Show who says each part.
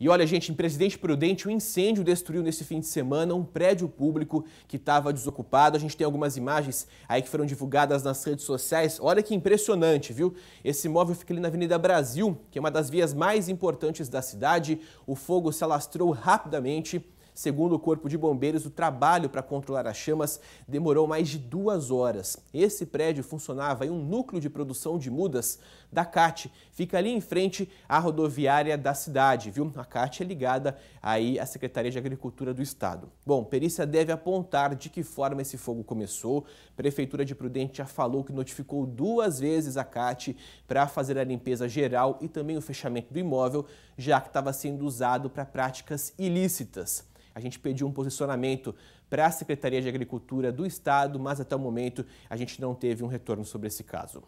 Speaker 1: E olha, gente, em Presidente Prudente, um incêndio destruiu nesse fim de semana um prédio público que estava desocupado. A gente tem algumas imagens aí que foram divulgadas nas redes sociais. Olha que impressionante, viu? Esse imóvel fica ali na Avenida Brasil, que é uma das vias mais importantes da cidade. O fogo se alastrou rapidamente Segundo o Corpo de Bombeiros, o trabalho para controlar as chamas demorou mais de duas horas. Esse prédio funcionava em um núcleo de produção de mudas da CAT. Fica ali em frente à rodoviária da cidade, viu? A CAT é ligada aí à Secretaria de Agricultura do Estado. Bom, perícia deve apontar de que forma esse fogo começou. Prefeitura de Prudente já falou que notificou duas vezes a CAT para fazer a limpeza geral e também o fechamento do imóvel, já que estava sendo usado para práticas ilícitas. A gente pediu um posicionamento para a Secretaria de Agricultura do Estado, mas até o momento a gente não teve um retorno sobre esse caso.